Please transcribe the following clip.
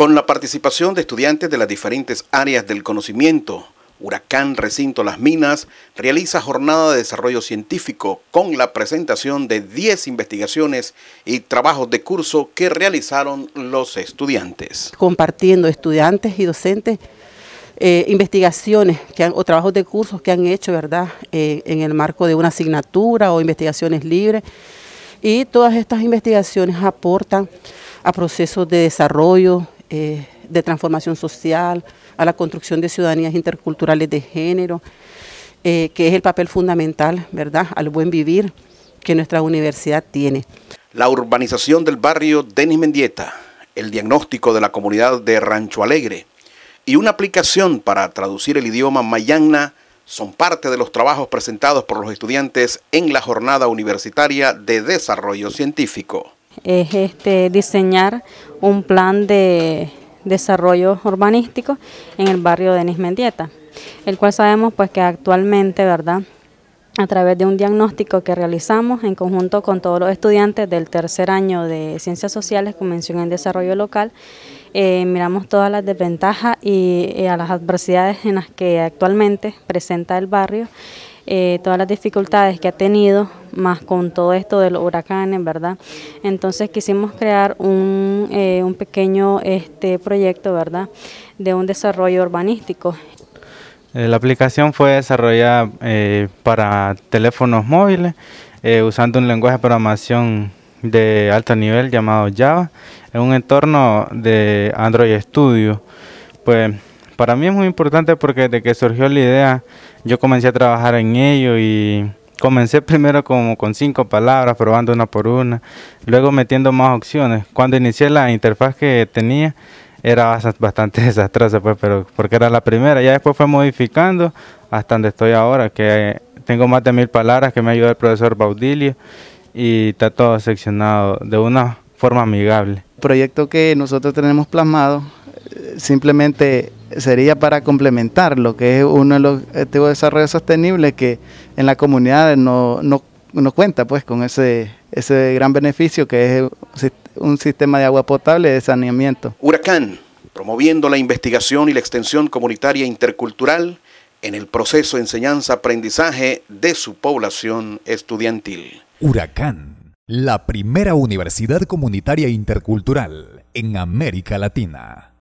Con la participación de estudiantes de las diferentes áreas del conocimiento, Huracán Recinto Las Minas realiza jornada de desarrollo científico con la presentación de 10 investigaciones y trabajos de curso que realizaron los estudiantes. Compartiendo estudiantes y docentes eh, investigaciones que han, o trabajos de cursos que han hecho, ¿verdad?, eh, en el marco de una asignatura o investigaciones libres. Y todas estas investigaciones aportan a procesos de desarrollo, eh, de transformación social, a la construcción de ciudadanías interculturales de género, eh, que es el papel fundamental, ¿verdad?, al buen vivir que nuestra universidad tiene. La urbanización del barrio Denis Mendieta, el diagnóstico de la comunidad de Rancho Alegre y una aplicación para traducir el idioma mayagna son parte de los trabajos presentados por los estudiantes en la Jornada Universitaria de Desarrollo Científico es este, diseñar un plan de desarrollo urbanístico en el barrio Denis Mendieta, el cual sabemos pues que actualmente, ¿verdad? a través de un diagnóstico que realizamos en conjunto con todos los estudiantes del tercer año de Ciencias Sociales, Convención en Desarrollo Local, eh, miramos todas las desventajas y eh, a las adversidades en las que actualmente presenta el barrio eh, todas las dificultades que ha tenido, más con todo esto de los huracanes, ¿verdad? Entonces quisimos crear un, eh, un pequeño este, proyecto, ¿verdad?, de un desarrollo urbanístico. Eh, la aplicación fue desarrollada para teléfonos móviles usando un lenguaje de programación de alto nivel llamado Java en un entorno de Android Studio. Pues para mí es muy importante porque desde que surgió la idea, yo comencé a trabajar en ello y comencé primero como con cinco palabras, probando una por una, luego metiendo más opciones. Cuando inicié la interfaz que tenía, era bastante desastrosa, pues, pero porque era la primera. Ya después fue modificando hasta donde estoy ahora, que tengo más de mil palabras que me ayudó el profesor Baudilio y está todo seccionado de una forma amigable. El proyecto que nosotros tenemos plasmado eh, simplemente sería para complementar lo que es uno de los objetivos de desarrollo sostenible que en la comunidad no, cuenta pues con ese, ese gran beneficio que es un sistema de agua potable de saneamiento. Huracán, promoviendo la investigación y la extensión comunitaria intercultural en el proceso de enseñanza-aprendizaje de su población estudiantil. Huracán, la primera universidad comunitaria intercultural en América Latina.